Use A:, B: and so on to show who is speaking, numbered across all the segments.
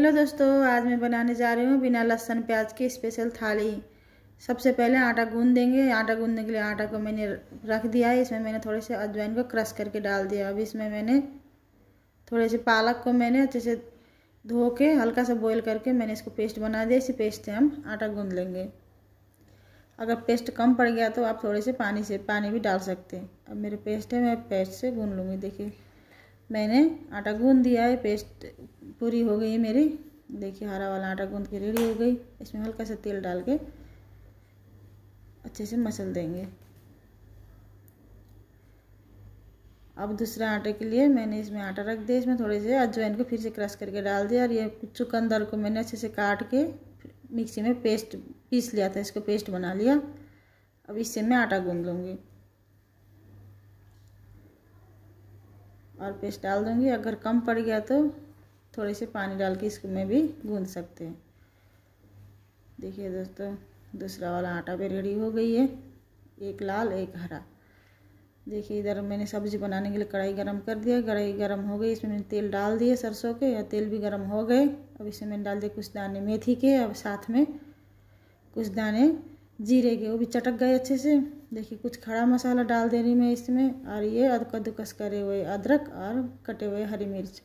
A: hello दोस्तों आज मैं बनाने जा रही हूँ बिना लहसुन प्याज की स्पेशल थाली सबसे पहले आटा गूंद देंगे आटा गूंदने के लिए आटा को मैंने रख दिया है इसमें मैंने थोड़े से अजवाइन को क्रश करके डाल दिया अब इसमें मैंने थोड़े से पालक को मैंने अच्छे से धो के हल्का सा बॉईल करके मैंने इसको पेस्ट बना दिया इसी पेस्ट से हम आटा गूँध लेंगे अगर पेस्ट कम पड़ गया तो आप थोड़े से पानी से पानी भी डाल सकते हैं अब मेरे पेस्ट है मैं पेस्ट से गून लूँगी देखिए मैंने आटा गूंद दिया है पेस्ट पूरी हो गई है मेरी देखिए हरा वाला आटा गूंद के रेडी हो गई इसमें हल्का सा तेल डाल के अच्छे से मसल देंगे अब दूसरे आटे के लिए मैंने इसमें आटा रख दिया इसमें थोड़े से अजवाइन को फिर से क्रश करके डाल दिया और ये चुकंदर को मैंने अच्छे से काट के मिक्सी में पेस्ट पीस लिया था इसको पेस्ट बना लिया अब इससे मैं आटा गूंद लूँगी और पेस्ट डाल दूँगी अगर कम पड़ गया तो थोड़े से पानी डाल के इसमें भी गूंद सकते हैं देखिए दोस्तों दूसरा वाला आटा भी रेडी हो गई है एक लाल एक हरा देखिए इधर मैंने सब्ज़ी बनाने के लिए कढ़ाई गरम कर दिया कढ़ाई गरम हो गई इसमें मैंने तेल डाल दिए सरसों के या तेल भी गरम हो गए अब इसमें मैंने डाल दिए कुछ दाने मेथी के अब साथ में कुछ दाने जीरे के वो भी चटक गए अच्छे से देखिए कुछ खड़ा मसाला डाल दे रही मैं इसमें और ये कद्दूकस करे हुए अदरक और कटे हुए हरी मिर्च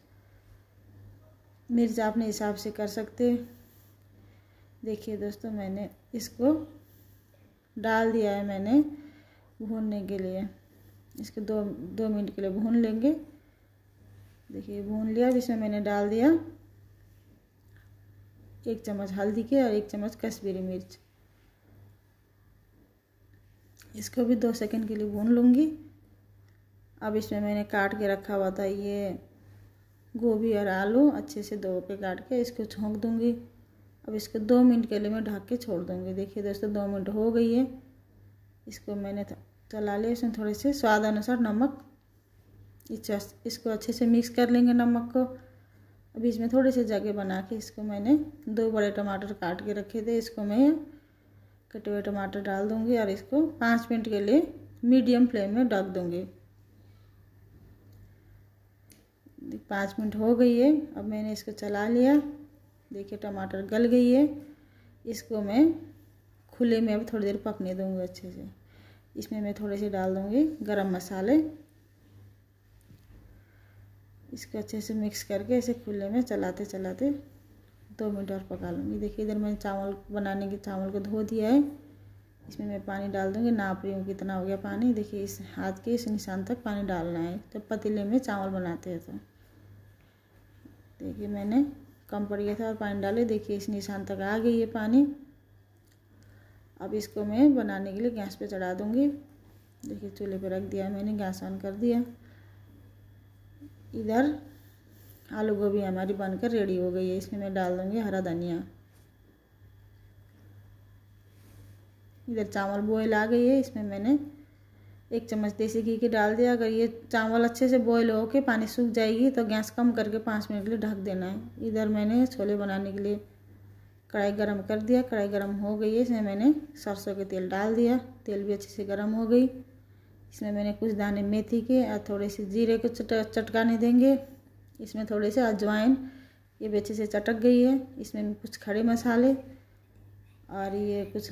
A: मिर्च आपने अपने हिसाब से कर सकते देखिए दोस्तों मैंने इसको डाल दिया है मैंने भूनने के लिए इसको दो दो मिनट के लिए भून लेंगे देखिए भून लिया जिसमें मैंने डाल दिया एक चम्मच हल्दी के और एक चम्मच कश्मीरी मिर्च इसको भी दो सेकंड के लिए भून लूँगी अब इसमें मैंने काट के रखा हुआ था ये गोभी और आलू अच्छे से धो के काट के इसको छोंक दूँगी अब इसको दो मिनट के लिए मैं ढक के छोड़ दूँगी देखिए दोस्तों दो मिनट हो गई है इसको मैंने चला लिया इसमें थोड़े से स्वाद अनुसार नमक इसको अच्छे से मिक्स कर लेंगे नमक को अभी इसमें थोड़े से जगह बना के इसको मैंने दो बड़े टमाटर काट के रखे थे इसको मैं कटे हुए टमाटर डाल दूंगी और इसको पाँच मिनट के लिए मीडियम फ्लेम में ढक दूंगी पाँच मिनट हो गई है अब मैंने इसको चला लिया देखिए टमाटर गल गई है इसको मैं खुले में अब थोड़ी देर पकने दूंगी अच्छे से इसमें मैं थोड़े से डाल दूंगी गरम मसाले इसको अच्छे से मिक्स करके इसे खुले में चलाते चलाते दो मिनट और पका लूँगी देखिए इधर मैंने चावल बनाने के चावल को धो दिया है इसमें मैं पानी डाल दूँगी नाप रही हूँ कितना हो गया पानी देखिए इस हाथ के इस निशान तक पानी डालना है जब तो पतीले में चावल बनाते हैं तो देखिए मैंने कम पड़ गया था और पानी डाले देखिए इस निशान तक आ गई है पानी अब इसको मैं बनाने के लिए गैस पे चढ़ा दूँगी देखिए चूल्हे पे रख दिया मैंने गैस ऑन कर दिया इधर आलू गोभी हमारी बनकर रेडी हो गई है इसमें मैं डाल दूँगी हरा धनिया इधर चावल बॉयल आ गई है इसमें मैंने एक चम्मच देसी घी के डाल दिया अगर ये चावल अच्छे से बॉयल होके पानी सूख जाएगी तो गैस कम करके पाँच मिनट के लिए ढक देना है इधर मैंने छोले बनाने के लिए कढ़ाई गरम कर दिया कढ़ाई गरम हो गई है इसमें मैंने सरसों के तेल डाल दिया तेल भी अच्छे से गर्म हो गई इसमें मैंने कुछ दाने मेथी के और थोड़े से जीरे को चट चटकाने देंगे इसमें थोड़े से अजवाइन ये भी अच्छे से चटक गई है इसमें कुछ खड़े मसाले और ये कुछ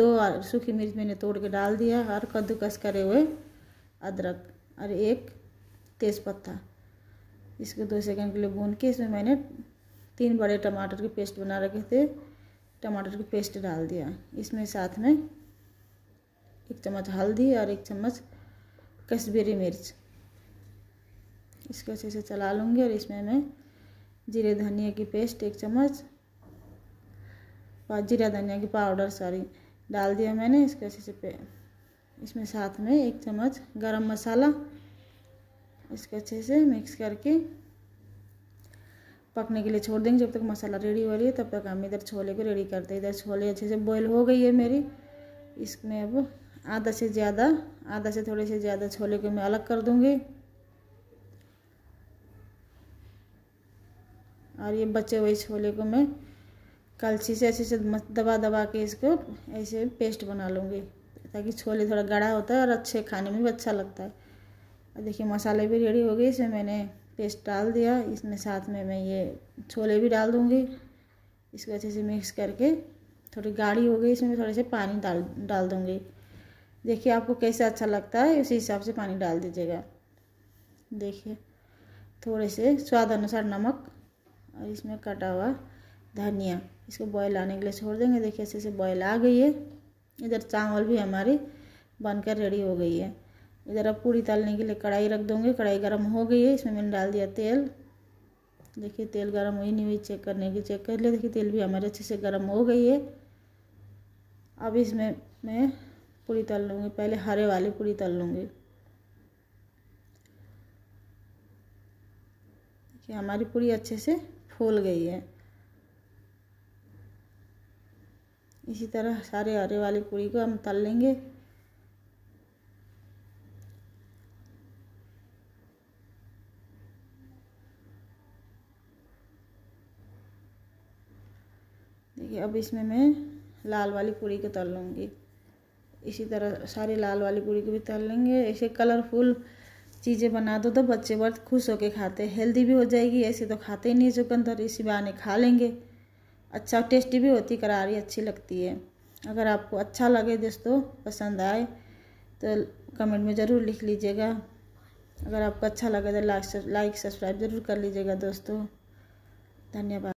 A: दो और सूखी मिर्च मैंने तोड़ के डाल दिया और कद्दूकस करे हुए अदरक और एक तेज़पत्ता इसको दो सेकंड के लिए भून के इसमें मैंने तीन बड़े टमाटर के पेस्ट बना रखे थे टमाटर के पेस्ट डाल दिया इसमें साथ में एक चम्मच हल्दी और एक चम्मच कश्मीरी मिर्च इसको अच्छे से चला लूँगी और इसमें मैं जीरे धनिया की पेस्ट एक चम्मच जीरा धनिया की पाउडर सॉरी डाल दिया मैंने इसको अच्छे से पे इसमें साथ में एक चम्मच गरम मसाला इसको अच्छे से मिक्स करके पकने के लिए छोड़ देंगे जब तक मसाला रेडी हो रही है तब तक हम इधर छोले को रेडी करते हैं इधर छोले अच्छे से बॉयल हो गई है मेरी इसमें अब आधा से ज़्यादा आधा से थोड़े से ज़्यादा छोले को मैं अलग कर दूँगी और ये बचे हुए छोले को मैं कलछी से अच्छे से दबा दबा के इसको ऐसे पेस्ट बना लूँगी ताकि छोले थोड़ा गाढ़ा होता है और अच्छे खाने में भी अच्छा लगता है और देखिए मसाले भी रेडी हो गए इसमें मैंने पेस्ट डाल दिया इसमें साथ में मैं ये छोले भी डाल दूँगी इसको अच्छे से मिक्स करके थोड़ी गाढ़ी हो गई इसमें थोड़े से पानी डाल डाल दूँगी देखिए आपको कैसे अच्छा लगता है उसी हिसाब से पानी डाल दीजिएगा देखिए थोड़े से स्वाद अनुसार नमक और इसमें कटा हुआ धनिया इसको बॉयल आने के लिए छोड़ देंगे देखिए अच्छे से बॉयल आ गई है इधर चावल भी हमारी बनकर रेडी हो गई है इधर अब पूरी तलने के लिए कढ़ाई रख दूँगी कढ़ाई गर्म हो गई है इसमें मैंने डाल दिया तेल देखिए तेल गर्म हुई नहीं हुई चेक करने की चेक कर लिया देखिए तेल भी हमारे अच्छे से गर्म हो गई है अब इसमें मैं पूरी तल लूँगी पहले हरे वाली पूरी तल लूँगी देखिए हमारी पूरी अच्छे से फूल गई है इसी तरह सारे हरे वाली पूरी को हम तल लेंगे देखिए अब इसमें मैं लाल वाली पूरी को तल लूँगी इसी तरह सारी लाल वाली पूरी को भी तल लेंगे ऐसे कलरफुल चीज़ें बना दो तो बच्चे बहुत खुश होकर खाते हेल्दी भी हो जाएगी ऐसे तो खाते ही नहीं चुकंदर इसी बहाने खा लेंगे अच्छा टेस्टी भी होती करारी अच्छी लगती है अगर आपको अच्छा लगे दोस्तों पसंद आए तो कमेंट में ज़रूर लिख लीजिएगा अगर आपको अच्छा लगे तो लाइक लाइक सब्सक्राइब ज़रूर कर लीजिएगा दोस्तों धन्यवाद